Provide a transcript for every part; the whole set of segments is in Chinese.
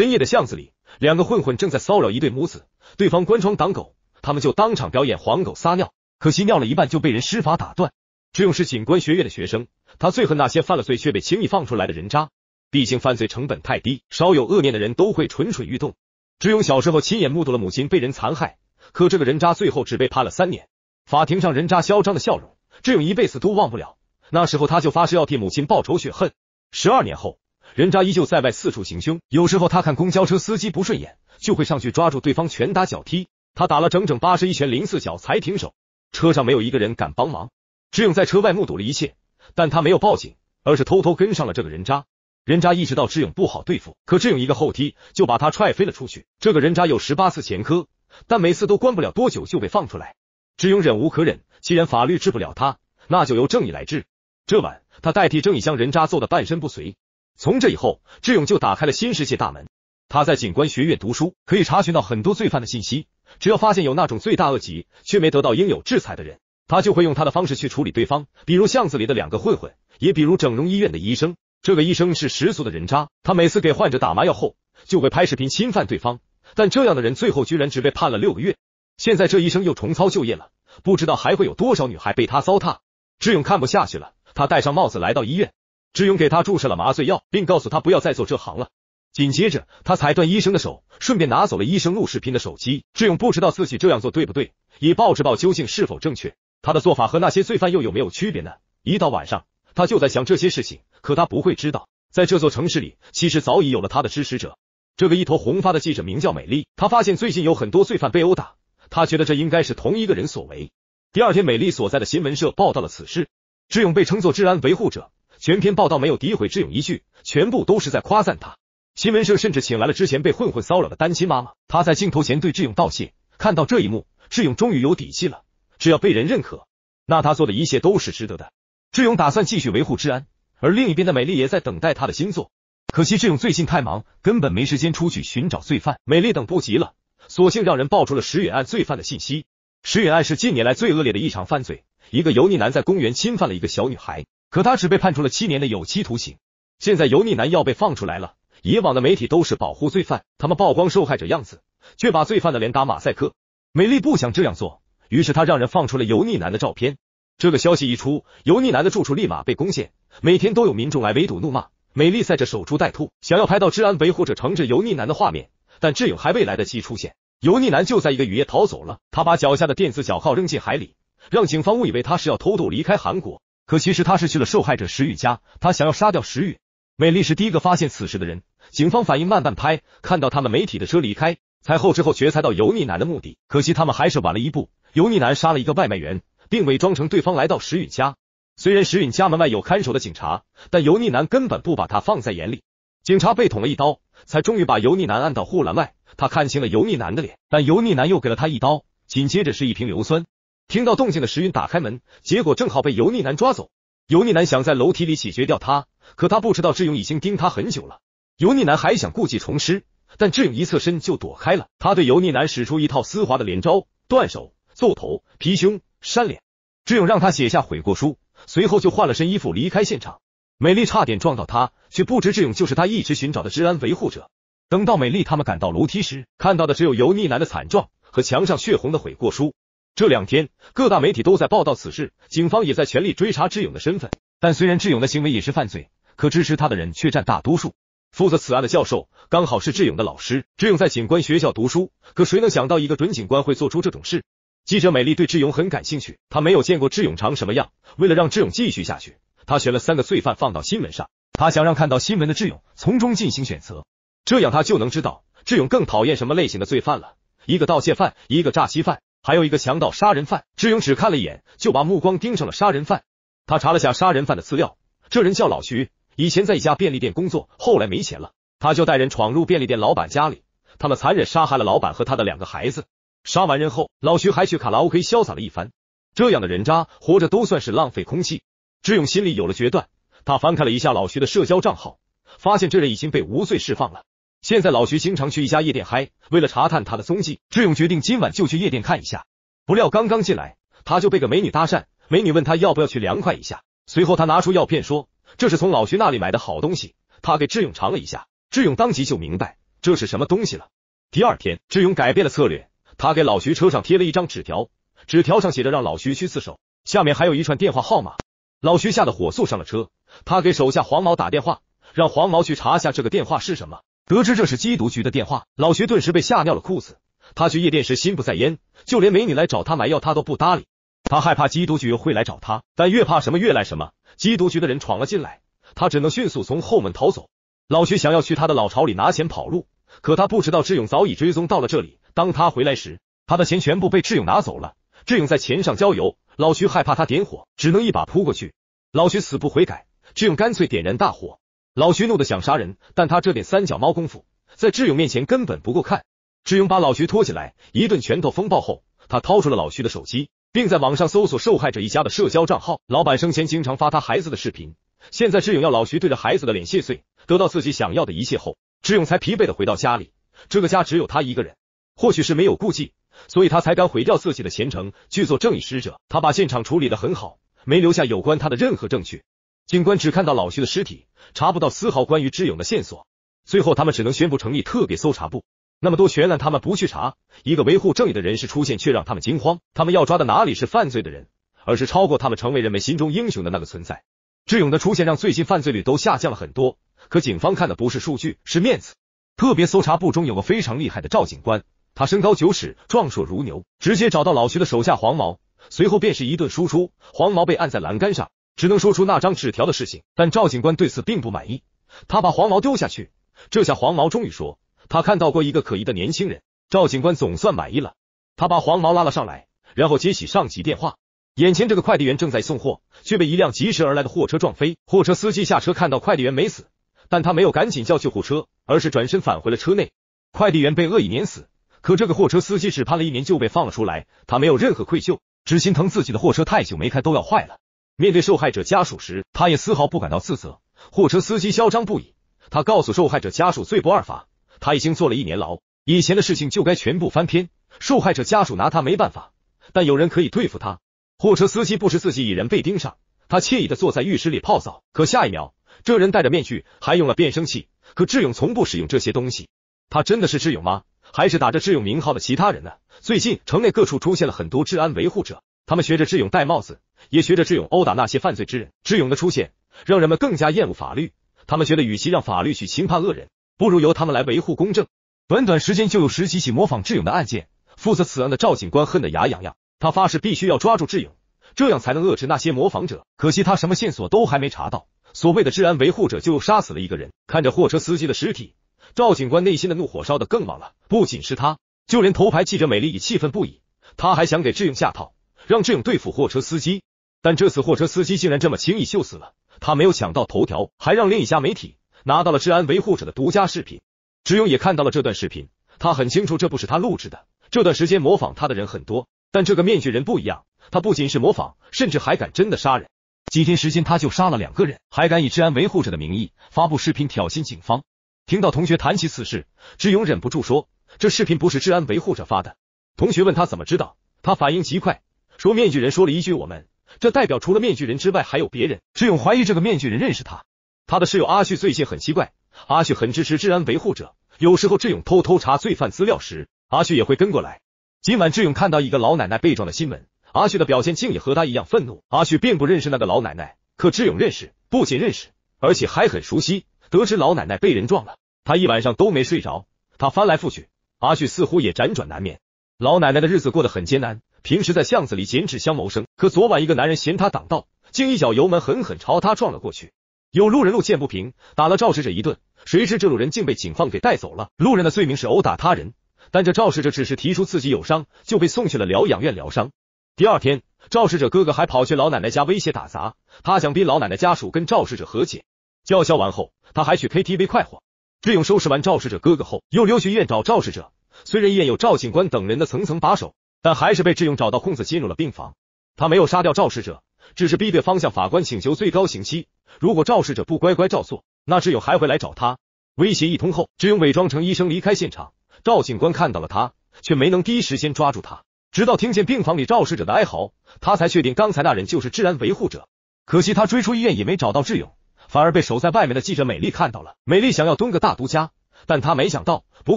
深夜的巷子里，两个混混正在骚扰一对母子，对方关窗挡狗，他们就当场表演黄狗撒尿，可惜尿了一半就被人施法打断。志勇是警官学院的学生，他最恨那些犯了罪却被轻易放出来的人渣，毕竟犯罪成本太低，稍有恶念的人都会蠢蠢欲动。志勇小时候亲眼目睹了母亲被人残害，可这个人渣最后只被判了三年。法庭上人渣嚣张的笑容，志勇一辈子都忘不了。那时候他就发誓要替母亲报仇雪恨。十二年后。人渣依旧在外四处行凶，有时候他看公交车司机不顺眼，就会上去抓住对方拳打脚踢。他打了整整八十一拳零四脚才停手。车上没有一个人敢帮忙。志勇在车外目睹了一切，但他没有报警，而是偷偷跟上了这个人渣。人渣意识到志勇不好对付，可志勇一个后踢就把他踹飞了出去。这个人渣有十八次前科，但每次都关不了多久就被放出来。志勇忍无可忍，既然法律治不了他，那就由正义来治。这晚，他代替正义将人渣揍得半身不遂。从这以后，智勇就打开了新世界大门。他在警官学院读书，可以查询到很多罪犯的信息。只要发现有那种罪大恶极却没得到应有制裁的人，他就会用他的方式去处理对方。比如巷子里的两个混混，也比如整容医院的医生。这个医生是十足的人渣，他每次给患者打麻药后，就会拍视频侵犯对方。但这样的人最后居然只被判了六个月。现在这医生又重操旧业了，不知道还会有多少女孩被他糟蹋。志勇看不下去了，他戴上帽子来到医院。智勇给他注射了麻醉药，并告诉他不要再做这行了。紧接着，他踩断医生的手，顺便拿走了医生录视频的手机。智勇不知道自己这样做对不对，也报制报究竟是否正确。他的做法和那些罪犯又有没有区别呢？一到晚上，他就在想这些事情。可他不会知道，在这座城市里，其实早已有了他的支持者。这个一头红发的记者名叫美丽。她发现最近有很多罪犯被殴打，她觉得这应该是同一个人所为。第二天，美丽所在的新闻社报道了此事。智勇被称作治安维护者。全篇报道没有诋毁智勇一句，全部都是在夸赞他。新闻社甚至请来了之前被混混骚扰的单亲妈妈，她在镜头前对智勇道谢。看到这一幕，智勇终于有底气了。只要被人认可，那他做的一切都是值得的。智勇打算继续维护治安，而另一边的美丽也在等待他的新作。可惜智勇最近太忙，根本没时间出去寻找罪犯。美丽等不及了，索性让人爆出了石远案罪犯的信息。石远案是近年来最恶劣的一场犯罪，一个油腻男在公园侵犯了一个小女孩。可他只被判处了七年的有期徒刑。现在油腻男要被放出来了，以往的媒体都是保护罪犯，他们曝光受害者样子，却把罪犯的脸打马赛克。美丽不想这样做，于是她让人放出了油腻男的照片。这个消息一出，油腻男的住处立马被攻陷，每天都有民众来围堵怒骂。美丽在这守株待兔，想要拍到治安维或者惩治油腻男的画面。但智勇还未来得及出现，油腻男就在一个雨夜逃走了。他把脚下的电子脚铐扔进海里，让警方误以为他是要偷渡离开韩国。可其实他是去了受害者石宇家，他想要杀掉石宇。美丽是第一个发现此事的人，警方反应慢半拍，看到他们媒体的车离开，才后知后觉猜到油腻男的目的。可惜他们还是晚了一步，油腻男杀了一个外卖员，并伪装成对方来到石宇家。虽然石宇家门外有看守的警察，但油腻男根本不把他放在眼里。警察被捅了一刀，才终于把油腻男按到护栏外。他看清了油腻男的脸，但油腻男又给了他一刀，紧接着是一瓶硫酸。听到动静的石云打开门，结果正好被油腻男抓走。油腻男想在楼梯里解决掉他，可他不知道志勇已经盯他很久了。油腻男还想故技重施，但志勇一侧身就躲开了。他对油腻男使出一套丝滑的连招：断手、揍头、劈胸、扇脸。志勇让他写下悔过书，随后就换了身衣服离开现场。美丽差点撞到他，却不知志勇就是他一直寻找的治安维护者。等到美丽他们赶到楼梯时，看到的只有油腻男的惨状和墙上血红的悔过书。这两天，各大媒体都在报道此事，警方也在全力追查志勇的身份。但虽然志勇的行为也是犯罪，可支持他的人却占大多数。负责此案的教授刚好是志勇的老师，志勇在警官学校读书。可谁能想到一个准警官会做出这种事？记者美丽对志勇很感兴趣，她没有见过志勇长什么样。为了让志勇继续下去，她选了三个罪犯放到新闻上，她想让看到新闻的志勇从中进行选择，这样她就能知道志勇更讨厌什么类型的罪犯了。一个盗窃犯，一个诈欺犯。还有一个强盗杀人犯，智勇只看了一眼，就把目光盯上了杀人犯。他查了下杀人犯的资料，这人叫老徐，以前在一家便利店工作，后来没钱了，他就带人闯入便利店老板家里，他们残忍杀害了老板和他的两个孩子。杀完人后，老徐还去卡拉 OK 潇洒了一番。这样的人渣活着都算是浪费空气。智勇心里有了决断，他翻看了一下老徐的社交账号，发现这人已经被无罪释放了。现在老徐经常去一家夜店嗨，为了查探他的踪迹，志勇决定今晚就去夜店看一下。不料刚刚进来，他就被个美女搭讪。美女问他要不要去凉快一下，随后他拿出药片说：“这是从老徐那里买的好东西。”他给志勇尝了一下，志勇当即就明白这是什么东西了。第二天，志勇改变了策略，他给老徐车上贴了一张纸条，纸条上写着让老徐去自首，下面还有一串电话号码。老徐吓得火速上了车，他给手下黄毛打电话，让黄毛去查下这个电话是什么。得知这是缉毒局的电话，老徐顿时被吓尿了裤子。他去夜店时心不在焉，就连美女来找他买药他都不搭理。他害怕缉毒局会来找他，但越怕什么越来什么。缉毒局的人闯了进来，他只能迅速从后门逃走。老徐想要去他的老巢里拿钱跑路，可他不知道志勇早已追踪到了这里。当他回来时，他的钱全部被志勇拿走了。志勇在钱上浇油，老徐害怕他点火，只能一把扑过去。老徐死不悔改，志勇干脆点燃大火。老徐怒的想杀人，但他这点三脚猫功夫在智勇面前根本不够看。智勇把老徐拖起来，一顿拳头风暴后，他掏出了老徐的手机，并在网上搜索受害者一家的社交账号。老板生前经常发他孩子的视频，现在智勇要老徐对着孩子的脸谢罪。得到自己想要的一切后，智勇才疲惫的回到家里。这个家只有他一个人，或许是没有顾忌，所以他才敢毁掉自己的前程去做正义使者。他把现场处理得很好，没留下有关他的任何证据。警官只看到老徐的尸体，查不到丝毫关于智勇的线索。最后，他们只能宣布成立特别搜查部。那么多悬案，他们不去查，一个维护正义的人士出现，却让他们惊慌。他们要抓的哪里是犯罪的人，而是超过他们，成为人们心中英雄的那个存在。智勇的出现让最近犯罪率都下降了很多。可警方看的不是数据，是面子。特别搜查部中有个非常厉害的赵警官，他身高九尺，壮硕如牛，直接找到老徐的手下黄毛，随后便是一顿输出，黄毛被按在栏杆上。只能说出那张纸条的事情，但赵警官对此并不满意。他把黄毛丢下去，这下黄毛终于说他看到过一个可疑的年轻人。赵警官总算满意了，他把黄毛拉了上来，然后接起上级电话。眼前这个快递员正在送货，却被一辆疾驰而来的货车撞飞。货车司机下车看到快递员没死，但他没有赶紧叫救护车，而是转身返回了车内。快递员被恶意碾死，可这个货车司机只判了一年就被放了出来，他没有任何愧疚，只心疼自己的货车太久没开都要坏了。面对受害者家属时，他也丝毫不感到自责。货车司机嚣张不已，他告诉受害者家属“罪不二法，他已经坐了一年牢，以前的事情就该全部翻篇。受害者家属拿他没办法，但有人可以对付他。货车司机不知自己已然被盯上，他惬意的坐在浴室里泡澡。可下一秒，这人戴着面具，还用了变声器。可智勇从不使用这些东西，他真的是智勇吗？还是打着智勇名号的其他人呢？最近城内各处出现了很多治安维护者，他们学着智勇戴帽子。也学着智勇殴打那些犯罪之人。智勇的出现让人们更加厌恶法律，他们觉得与其让法律去轻判恶人，不如由他们来维护公正。短短时间就有十几起模仿智勇的案件。负责此案的赵警官恨得牙痒痒，他发誓必须要抓住智勇，这样才能遏制那些模仿者。可惜他什么线索都还没查到，所谓的治安维护者就又杀死了一个人。看着货车司机的尸体，赵警官内心的怒火烧得更旺了。不仅是他，就连头牌记者美丽也气愤不已。他还想给智勇下套，让智勇对付货车司机。但这次货车司机竟然这么轻易就死了，他没有抢到头条，还让另一家媒体拿到了治安维护者的独家视频。志勇也看到了这段视频，他很清楚这不是他录制的。这段时间模仿他的人很多，但这个面具人不一样，他不仅是模仿，甚至还敢真的杀人。几天时间他就杀了两个人，还敢以治安维护者的名义发布视频挑衅警方。听到同学谈起此事，志勇忍不住说：“这视频不是治安维护者发的。”同学问他怎么知道，他反应极快，说：“面具人说了一句我们。”这代表除了面具人之外，还有别人。志勇怀疑这个面具人认识他。他的室友阿旭最近很奇怪，阿旭很支持治安维护者。有时候志勇偷偷查罪犯资料时，阿旭也会跟过来。今晚志勇看到一个老奶奶被撞的新闻，阿旭的表现竟也和他一样愤怒。阿旭并不认识那个老奶奶，可志勇认识，不仅认识，而且还很熟悉。得知老奶奶被人撞了，他一晚上都没睡着，他翻来覆去。阿旭似乎也辗转难眠。老奶奶的日子过得很艰难。平时在巷子里捡纸箱谋生，可昨晚一个男人嫌他挡道，竟一脚油门狠狠朝他撞了过去。有路人路见不平，打了肇事者一顿，谁知这路人竟被警方给带走了。路人的罪名是殴打他人，但这肇事者只是提出自己有伤，就被送去了疗养院疗伤。第二天，肇事者哥哥还跑去老奶奶家威胁打砸，他想逼老奶奶家属跟肇事者和解。叫嚣完后，他还去 K T V 快活。志勇收拾完肇事者哥哥后，又溜去医院找肇事者。虽然医院有赵警官等人的层层把守。但还是被智勇找到空子进入了病房。他没有杀掉肇事者，只是逼对方向法官请求最高刑期。如果肇事者不乖乖照做，那智勇还会来找他威胁一通后，智勇伪装成医生离开现场。赵警官看到了他，却没能第一时间抓住他。直到听见病房里肇事者的哀嚎，他才确定刚才那人就是治安维护者。可惜他追出医院也没找到智勇，反而被守在外面的记者美丽看到了。美丽想要蹲个大独家，但她没想到，不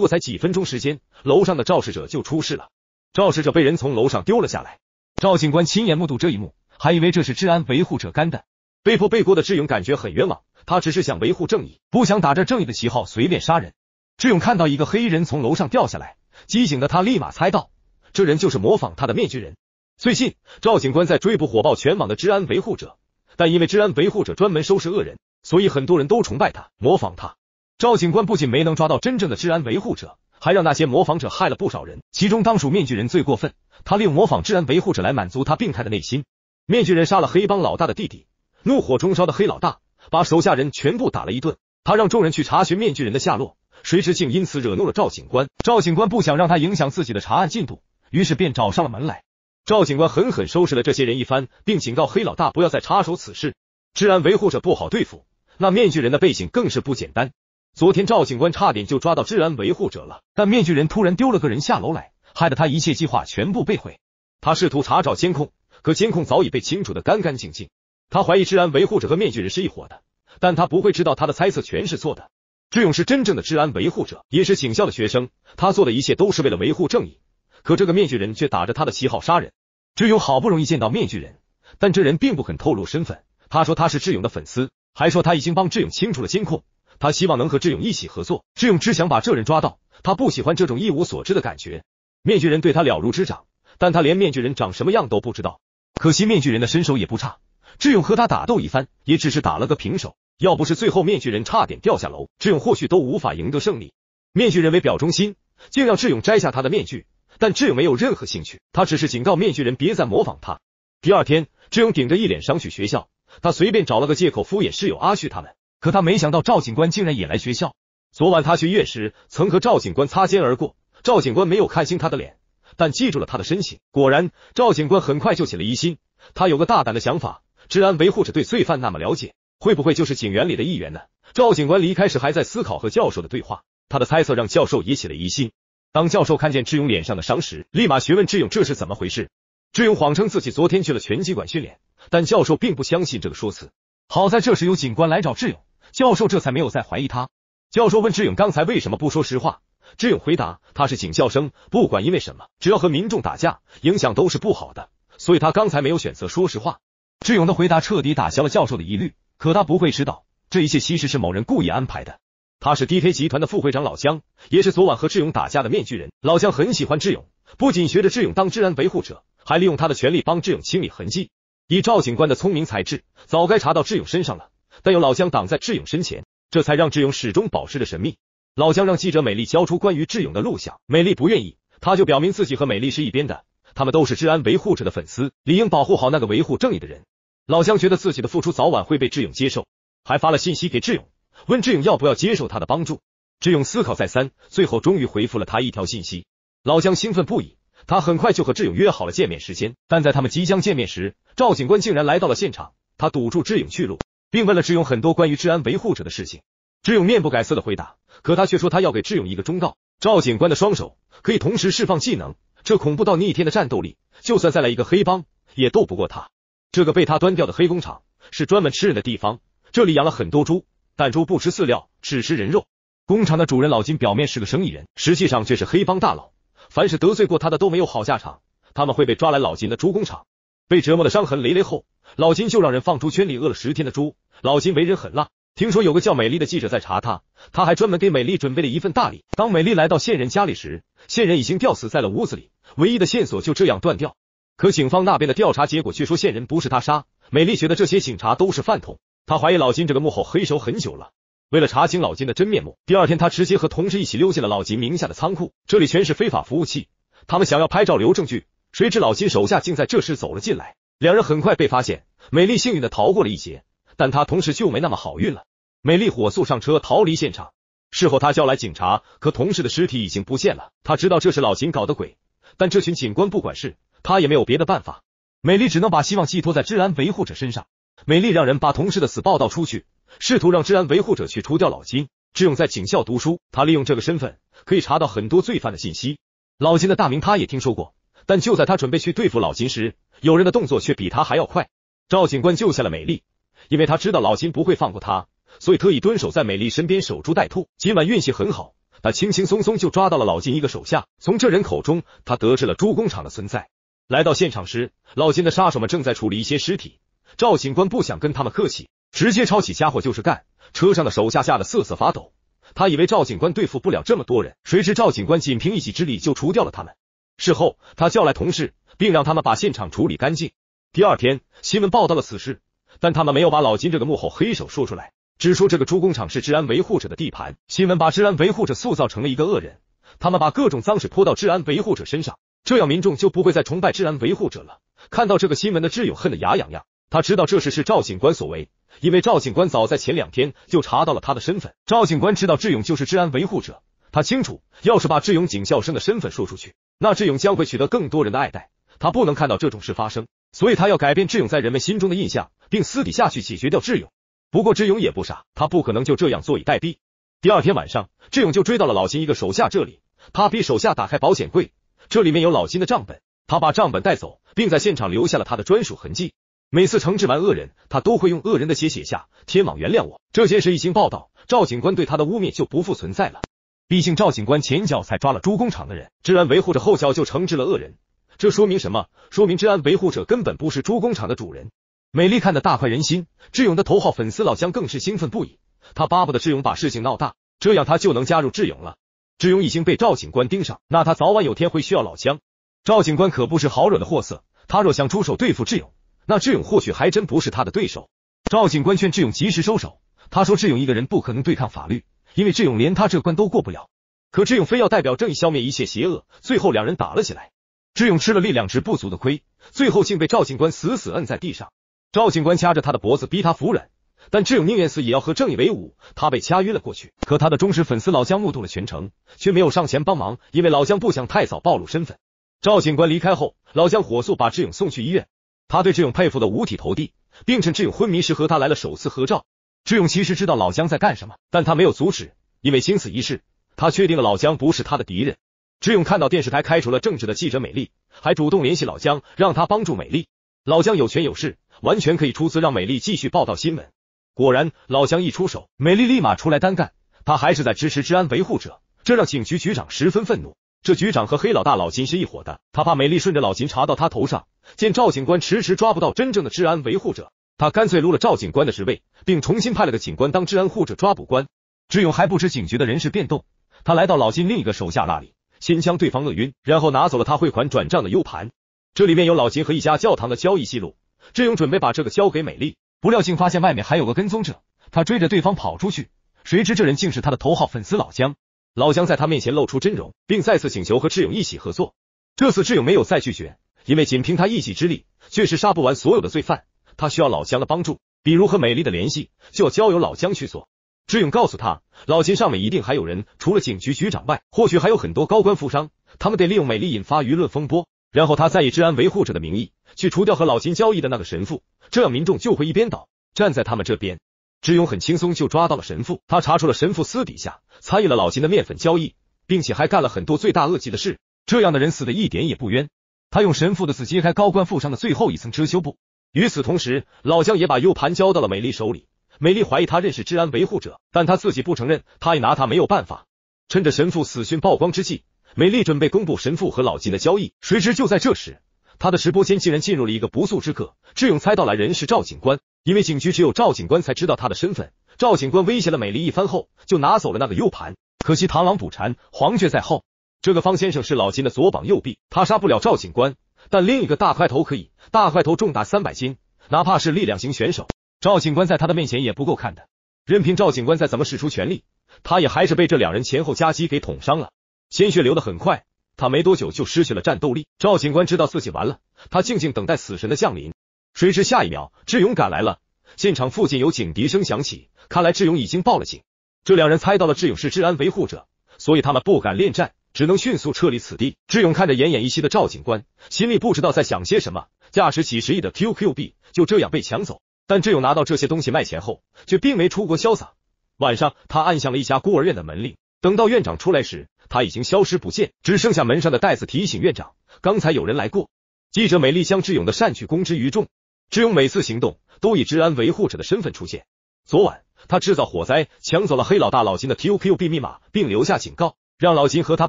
过才几分钟时间，楼上的肇事者就出事了。肇事者被人从楼上丢了下来，赵警官亲眼目睹这一幕，还以为这是治安维护者干的。被迫背锅的志勇感觉很冤枉，他只是想维护正义，不想打着正义的旗号随便杀人。志勇看到一个黑衣人从楼上掉下来，机警的他立马猜到这人就是模仿他的面具人。最近，赵警官在追捕火爆全网的治安维护者，但因为治安维护者专门收拾恶人，所以很多人都崇拜他，模仿他。赵警官不仅没能抓到真正的治安维护者。还让那些模仿者害了不少人，其中当属面具人最过分。他利用模仿治安维护者来满足他病态的内心。面具人杀了黑帮老大的弟弟，怒火中烧的黑老大把手下人全部打了一顿。他让众人去查询面具人的下落，谁知竟因此惹怒了赵警官。赵警官不想让他影响自己的查案进度，于是便找上了门来。赵警官狠狠收拾了这些人一番，并警告黑老大不要再插手此事。治安维护者不好对付，那面具人的背景更是不简单。昨天赵警官差点就抓到治安维护者了，但面具人突然丢了个人下楼来，害得他一切计划全部被毁。他试图查找监控，可监控早已被清除的干干净净。他怀疑治安维护者和面具人是一伙的，但他不会知道他的猜测全是错的。志勇是真正的治安维护者，也是警校的学生，他做的一切都是为了维护正义。可这个面具人却打着他的旗号杀人。志勇好不容易见到面具人，但这人并不肯透露身份。他说他是志勇的粉丝，还说他已经帮志勇清除了监控。他希望能和志勇一起合作。志勇只想把这人抓到，他不喜欢这种一无所知的感觉。面具人对他了如指掌，但他连面具人长什么样都不知道。可惜面具人的身手也不差，志勇和他打斗一番，也只是打了个平手。要不是最后面具人差点掉下楼，志勇或许都无法赢得胜利。面具人为表忠心，竟让志勇摘下他的面具，但志勇没有任何兴趣，他只是警告面具人别再模仿他。第二天，志勇顶着一脸伤去学校，他随便找了个借口敷衍室友阿旭他们。可他没想到赵警官竟然也来学校。昨晚他医院时曾和赵警官擦肩而过，赵警官没有看清他的脸，但记住了他的身形。果然，赵警官很快就起了疑心。他有个大胆的想法：治安维护者对罪犯那么了解，会不会就是警员里的一员呢？赵警官离开时还在思考和教授的对话，他的猜测让教授也起了疑心。当教授看见智勇脸上的伤时，立马询问智勇这是怎么回事。智勇谎称自己昨天去了拳击馆训练，但教授并不相信这个说辞。好在这时有警官来找智勇。教授这才没有再怀疑他。教授问智勇：“刚才为什么不说实话？”智勇回答：“他是警校生，不管因为什么，只要和民众打架，影响都是不好的，所以他刚才没有选择说实话。”智勇的回答彻底打消了教授的疑虑。可他不会知道，这一切其实是某人故意安排的。他是 D K 集团的副会长老姜，也是昨晚和智勇打架的面具人。老姜很喜欢智勇，不仅学着智勇当治安维护者，还利用他的权利帮智勇清理痕迹。以赵警官的聪明才智，早该查到智勇身上了。但有老姜挡在智勇身前，这才让智勇始终保持着神秘。老姜让记者美丽交出关于智勇的录像，美丽不愿意，他就表明自己和美丽是一边的，他们都是治安维护者的粉丝，理应保护好那个维护正义的人。老姜觉得自己的付出早晚会被智勇接受，还发了信息给智勇，问智勇要不要接受他的帮助。智勇思考再三，最后终于回复了他一条信息。老姜兴奋不已，他很快就和智勇约好了见面时间，但在他们即将见面时，赵警官竟然来到了现场，他堵住智勇去路。并问了智勇很多关于治安维护者的事情，智勇面不改色的回答，可他却说他要给智勇一个忠告：赵警官的双手可以同时释放技能，这恐怖到逆天的战斗力，就算再来一个黑帮也斗不过他。这个被他端掉的黑工厂是专门吃人的地方，这里养了很多猪，但猪不吃饲料，只吃人肉。工厂的主人老金表面是个生意人，实际上却是黑帮大佬，凡是得罪过他的都没有好下场，他们会被抓来老金的猪工厂，被折磨的伤痕累累后。老金就让人放出圈里饿了十天的猪。老金为人狠辣，听说有个叫美丽的记者在查他，他还专门给美丽准备了一份大礼。当美丽来到线人家里时，线人已经吊死在了屋子里，唯一的线索就这样断掉。可警方那边的调查结果却说线人不是他杀。美丽觉得这些警察都是饭桶，他怀疑老金这个幕后黑手很久了。为了查清老金的真面目，第二天他直接和同事一起溜进了老金名下的仓库，这里全是非法服务器。他们想要拍照留证据，谁知老金手下竟在这时走了进来。两人很快被发现，美丽幸运的逃过了一劫，但她同时就没那么好运了。美丽火速上车逃离现场。事后，她叫来警察，可同事的尸体已经不见了。她知道这是老秦搞的鬼，但这群警官不管事，她也没有别的办法。美丽只能把希望寄托在治安维护者身上。美丽让人把同事的死报道出去，试图让治安维护者去除掉老金。智勇在警校读书，他利用这个身份可以查到很多罪犯的信息。老金的大名他也听说过。但就在他准备去对付老金时，有人的动作却比他还要快。赵警官救下了美丽，因为他知道老金不会放过他，所以特意蹲守在美丽身边守株待兔。今晚运气很好，他轻轻松松就抓到了老金一个手下。从这人口中，他得知了猪工厂的存在。来到现场时，老金的杀手们正在处理一些尸体。赵警官不想跟他们客气，直接抄起家伙就是干。车上的手下吓得瑟瑟发抖，他以为赵警官对付不了这么多人，谁知赵警官仅凭一己之力就除掉了他们。事后，他叫来同事，并让他们把现场处理干净。第二天，新闻报道了此事，但他们没有把老金这个幕后黑手说出来，只说这个猪工厂是治安维护者的地盘。新闻把治安维护者塑造成了一个恶人，他们把各种脏水泼到治安维护者身上，这样民众就不会再崇拜治安维护者了。看到这个新闻的智勇恨得牙痒痒，他知道这事是赵警官所为，因为赵警官早在前两天就查到了他的身份。赵警官知道智勇就是治安维护者，他清楚，要是把智勇警校生的身份说出去。那志勇将会取得更多人的爱戴，他不能看到这种事发生，所以他要改变志勇在人们心中的印象，并私底下去解决掉志勇。不过志勇也不傻，他不可能就这样坐以待毙。第二天晚上，志勇就追到了老金一个手下这里，他逼手下打开保险柜，这里面有老金的账本，他把账本带走，并在现场留下了他的专属痕迹。每次惩治完恶人，他都会用恶人的血写下“天网原谅我”。这件事一经报道，赵警官对他的污蔑就不复存在了。毕竟赵警官前脚才抓了猪工厂的人，治安维护者后脚就惩治了恶人，这说明什么？说明治安维护者根本不是猪工厂的主人。美丽看得大快人心，志勇的头号粉丝老姜更是兴奋不已。他巴不得志勇把事情闹大，这样他就能加入志勇了。志勇已经被赵警官盯上，那他早晚有天会需要老姜。赵警官可不是好惹的货色，他若想出手对付志勇，那志勇或许还真不是他的对手。赵警官劝志勇及时收手，他说志勇一个人不可能对抗法律。因为志勇连他这关都过不了，可志勇非要代表正义消灭一切邪恶，最后两人打了起来。志勇吃了力量值不足的亏，最后竟被赵警官死死摁在地上。赵警官掐着他的脖子逼他服软，但志勇宁愿死也要和正义为伍。他被掐晕了过去，可他的忠实粉丝老姜目睹了全程，却没有上前帮忙，因为老姜不想太早暴露身份。赵警官离开后，老姜火速把志勇送去医院。他对志勇佩服的五体投地，并趁志勇昏迷时和他来了首次合照。智勇其实知道老姜在干什么，但他没有阻止，因为生死一事，他确定了老姜不是他的敌人。智勇看到电视台开除了正直的记者美丽，还主动联系老姜，让他帮助美丽。老姜有权有势，完全可以出资让美丽继续报道新闻。果然，老姜一出手，美丽立马出来单干，他还是在支持治安维护者，这让警局局长十分愤怒。这局长和黑老大老秦是一伙的，他怕美丽顺着老秦查到他头上。见赵警官迟迟抓不到真正的治安维护者。他干脆撸了赵警官的职位，并重新派了个警官当治安或者抓捕官。志勇还不知警局的人事变动，他来到老金另一个手下那里，先将对方饿晕，然后拿走了他汇款转账的 U 盘，这里面有老金和一家教堂的交易记录。志勇准备把这个交给美丽，不料竟发现外面还有个跟踪者，他追着对方跑出去，谁知这人竟是他的头号粉丝老姜。老姜在他面前露出真容，并再次请求和志勇一起合作。这次志勇没有再拒绝，因为仅凭他一己之力，确实杀不完所有的罪犯。他需要老江的帮助，比如和美丽的联系，就要交由老江去做。志勇告诉他，老秦上面一定还有人，除了警局局长外，或许还有很多高官富商，他们得利用美丽引发舆论风波，然后他再以治安维护者的名义去除掉和老秦交易的那个神父，这样民众就会一边倒站在他们这边。志勇很轻松就抓到了神父，他查出了神父私底下参与了老秦的面粉交易，并且还干了很多罪大恶极的事，这样的人死的一点也不冤。他用神父的死揭开高官富商的最后一层遮羞布。与此同时，老姜也把 U 盘交到了美丽手里。美丽怀疑他认识治安维护者，但他自己不承认，他也拿他没有办法。趁着神父死讯曝光之际，美丽准备公布神父和老金的交易。谁知就在这时，他的直播间竟然进入了一个不速之客。智勇猜到来人是赵警官，因为警局只有赵警官才知道他的身份。赵警官威胁了美丽一番后，就拿走了那个 U 盘。可惜螳螂捕蝉，黄雀在后。这个方先生是老金的左膀右臂，他杀不了赵警官。但另一个大块头可以，大块头重达三百斤，哪怕是力量型选手赵警官在他的面前也不够看的。任凭赵警官再怎么使出全力，他也还是被这两人前后夹击给捅伤了，鲜血流的很快，他没多久就失去了战斗力。赵警官知道自己完了，他静静等待死神的降临。谁知下一秒，志勇赶来了，现场附近有警笛声响起，看来志勇已经报了警。这两人猜到了志勇是治安维护者，所以他们不敢恋战。只能迅速撤离此地。志勇看着奄奄一息的赵警官，心里不知道在想些什么。价值几十亿的 QQ 币就这样被抢走，但志勇拿到这些东西卖钱后，却并没出国潇洒。晚上，他按响了一家孤儿院的门铃，等到院长出来时，他已经消失不见，只剩下门上的袋子提醒院长刚才有人来过。记者美丽将志勇的善举公之于众。志勇每次行动都以治安维护者的身份出现。昨晚，他制造火灾，抢走了黑老大老金的 QQ 币密码，并留下警告。让老金和他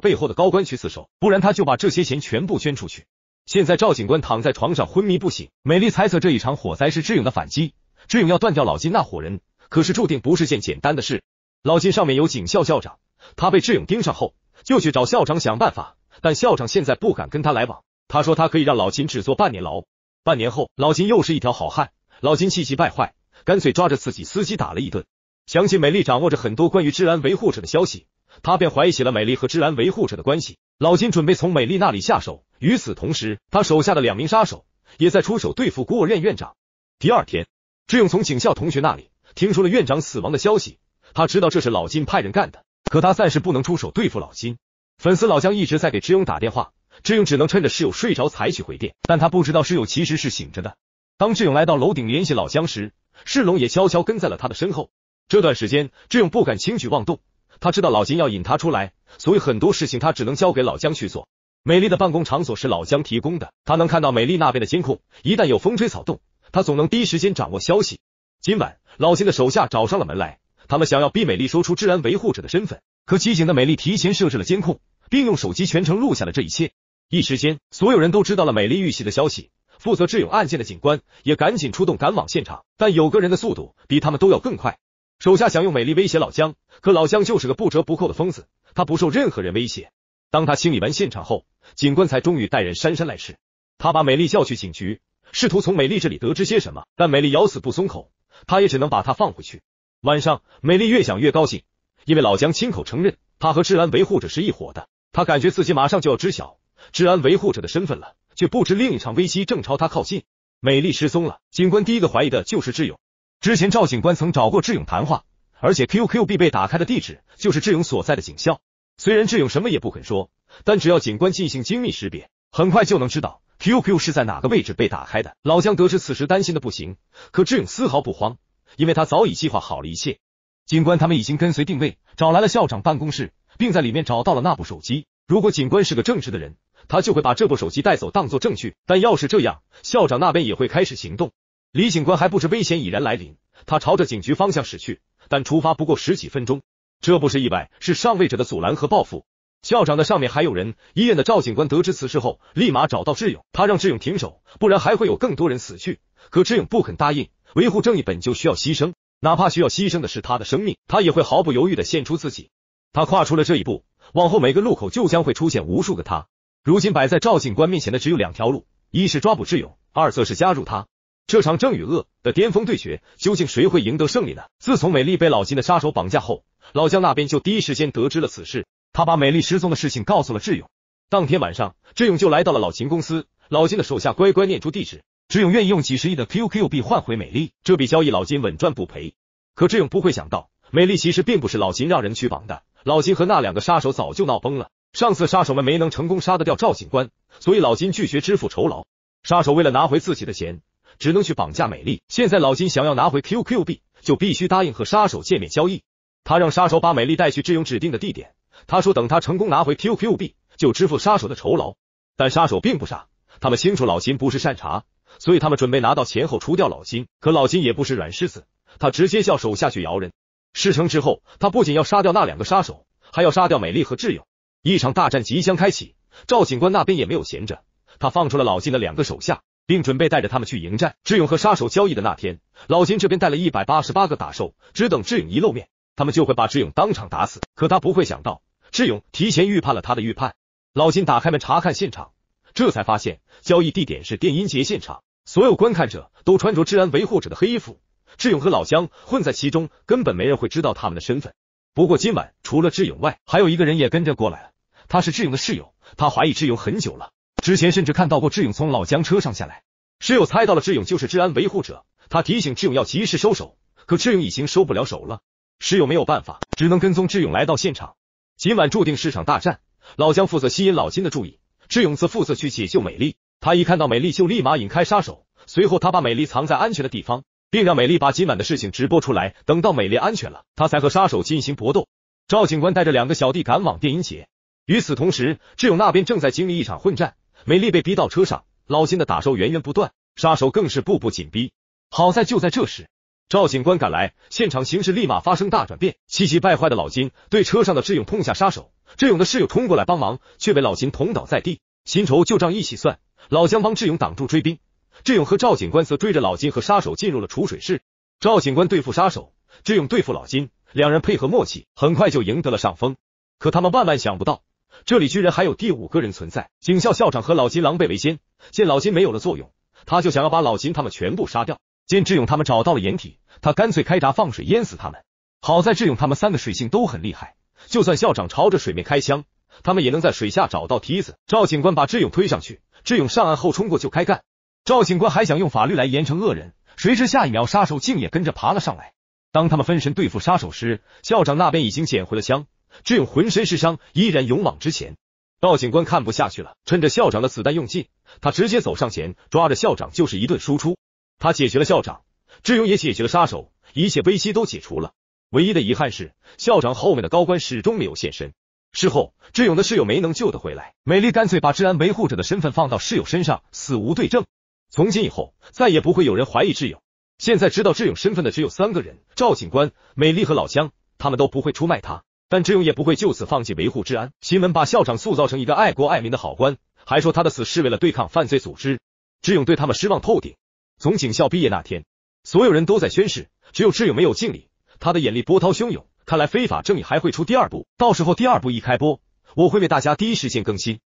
背后的高官去自首，不然他就把这些钱全部捐出去。现在赵警官躺在床上昏迷不醒，美丽猜测这一场火灾是志勇的反击，志勇要断掉老金那伙人，可是注定不是件简单的事。老金上面有警校校长，他被志勇盯上后，就去找校长想办法，但校长现在不敢跟他来往。他说他可以让老金只坐半年牢，半年后老金又是一条好汉。老金气急败坏，干脆抓着自己司机打了一顿。相信美丽掌握着很多关于治安维护者的消息。他便怀疑起了美丽和芝兰维护者的关系。老金准备从美丽那里下手，与此同时，他手下的两名杀手也在出手对付孤儿院院长。第二天，志勇从警校同学那里听说了院长死亡的消息，他知道这是老金派人干的，可他暂时不能出手对付老金。粉丝老姜一直在给志勇打电话，志勇只能趁着室友睡着采取回电，但他不知道室友其实是醒着的。当志勇来到楼顶联系老姜时，世龙也悄悄跟在了他的身后。这段时间，志勇不敢轻举妄动。他知道老金要引他出来，所以很多事情他只能交给老姜去做。美丽的办公场所是老姜提供的，他能看到美丽那边的监控，一旦有风吹草动，他总能第一时间掌握消息。今晚，老金的手下找上了门来，他们想要逼美丽说出治安维护者的身份。可机警的美丽提前设置了监控，并用手机全程录下了这一切。一时间，所有人都知道了美丽遇袭的消息。负责智勇案件的警官也赶紧出动赶往现场，但有个人的速度比他们都要更快。手下想用美丽威胁老姜，可老姜就是个不折不扣的疯子，他不受任何人威胁。当他清理完现场后，警官才终于带人姗姗来迟。他把美丽叫去警局，试图从美丽这里得知些什么，但美丽咬死不松口，他也只能把他放回去。晚上，美丽越想越高兴，因为老姜亲口承认他和治安维护者是一伙的，他感觉自己马上就要知晓治安维护者的身份了，却不知另一场危机正朝他靠近。美丽失踪了，警官第一个怀疑的就是智勇。之前赵警官曾找过智勇谈话，而且 QQ 必被打开的地址就是智勇所在的警校。虽然智勇什么也不肯说，但只要警官进行精密识别，很快就能知道 QQ 是在哪个位置被打开的。老姜得知此时担心的不行，可智勇丝毫不慌，因为他早已计划好了一切。警官他们已经跟随定位找来了校长办公室，并在里面找到了那部手机。如果警官是个正直的人，他就会把这部手机带走，当作证据。但要是这样，校长那边也会开始行动。李警官还不知危险已然来临，他朝着警局方向驶去。但出发不过十几分钟，这不是意外，是上位者的阻拦和报复。校长的上面还有人。医院的赵警官得知此事后，立马找到智勇，他让智勇停手，不然还会有更多人死去。可智勇不肯答应，维护正义本就需要牺牲，哪怕需要牺牲的是他的生命，他也会毫不犹豫的献出自己。他跨出了这一步，往后每个路口就将会出现无数个他。如今摆在赵警官面前的只有两条路：一是抓捕智勇，二则是加入他。这场正与恶的巅峰对决，究竟谁会赢得胜利呢？自从美丽被老金的杀手绑架后，老姜那边就第一时间得知了此事。他把美丽失踪的事情告诉了志勇。当天晚上，志勇就来到了老金公司。老金的手下乖乖念出地址。志勇愿意用几十亿的 QQ 币换回美丽，这笔交易老金稳赚不赔。可志勇不会想到，美丽其实并不是老金让人去绑的。老金和那两个杀手早就闹崩了。上次杀手们没能成功杀得掉赵警官，所以老金拒绝支付酬劳。杀手为了拿回自己的钱。只能去绑架美丽。现在老金想要拿回 QQ 币，就必须答应和杀手见面交易。他让杀手把美丽带去智勇指定的地点。他说等他成功拿回 QQ 币，就支付杀手的酬劳。但杀手并不傻，他们清楚老金不是善茬，所以他们准备拿到钱后除掉老金。可老金也不是软柿子，他直接叫手下去摇人。事成之后，他不仅要杀掉那两个杀手，还要杀掉美丽和智勇。一场大战即将开启。赵警官那边也没有闲着，他放出了老金的两个手下。并准备带着他们去迎战。志勇和杀手交易的那天，老金这边带了一百八十八个打手，只等志勇一露面，他们就会把志勇当场打死。可他不会想到，志勇提前预判了他的预判。老金打开门查看现场，这才发现交易地点是电音节现场，所有观看者都穿着治安维护者的黑衣服，志勇和老乡混在其中，根本没人会知道他们的身份。不过今晚除了志勇外，还有一个人也跟着过来了，他是志勇的室友，他怀疑志勇很久了。之前甚至看到过智勇从老姜车上下来，室友猜到了智勇就是治安维护者，他提醒智勇要及时收手，可智勇已经收不了手了，室友没有办法，只能跟踪智勇来到现场。今晚注定是场大战，老姜负责吸引老金的注意，智勇则负责去解救美丽。他一看到美丽就立马引开杀手，随后他把美丽藏在安全的地方，并让美丽把今晚的事情直播出来。等到美丽安全了，他才和杀手进行搏斗。赵警官带着两个小弟赶往电音节，与此同时，智勇那边正在经历一场混战。美丽被逼到车上，老金的打手源源不断，杀手更是步步紧逼。好在就在这时，赵警官赶来，现场形势立马发生大转变。气急败坏的老金对车上的智勇痛下杀手，智勇的室友冲过来帮忙，却被老金捅倒在地。新仇旧账一起算，老江帮智勇挡住追兵，智勇和赵警官则追着老金和杀手进入了储水室。赵警官对付杀手，智勇对付老金，两人配合默契，很快就赢得了上风。可他们万万想不到。这里居然还有第五个人存在！警校校长和老金狼狈为奸，见老金没有了作用，他就想要把老金他们全部杀掉。见智勇他们找到了掩体，他干脆开闸放水淹死他们。好在智勇他们三个水性都很厉害，就算校长朝着水面开枪，他们也能在水下找到梯子。赵警官把智勇推上去，智勇上岸后冲过就开干。赵警官还想用法律来严惩恶人，谁知下一秒杀手竟也跟着爬了上来。当他们分神对付杀手时，校长那边已经捡回了枪。智勇浑身是伤，依然勇往直前。赵警官看不下去了，趁着校长的子弹用尽，他直接走上前，抓着校长就是一顿输出。他解决了校长，志勇也解决了杀手，一切危机都解除了。唯一的遗憾是，校长后面的高官始终没有现身。事后，志勇的室友没能救得回来，美丽干脆把治安维护者的身份放到室友身上，死无对证。从今以后，再也不会有人怀疑志勇。现在知道志勇身份的只有三个人：赵警官、美丽和老姜，他们都不会出卖他。但智勇也不会就此放弃维护治安。新闻把校长塑造成一个爱国爱民的好官，还说他的死是为了对抗犯罪组织。智勇对他们失望透顶。从警校毕业那天，所有人都在宣誓，只有智勇没有敬礼。他的眼力波涛汹涌，看来《非法正义》还会出第二部，到时候第二部一开播，我会为大家第一时间更新。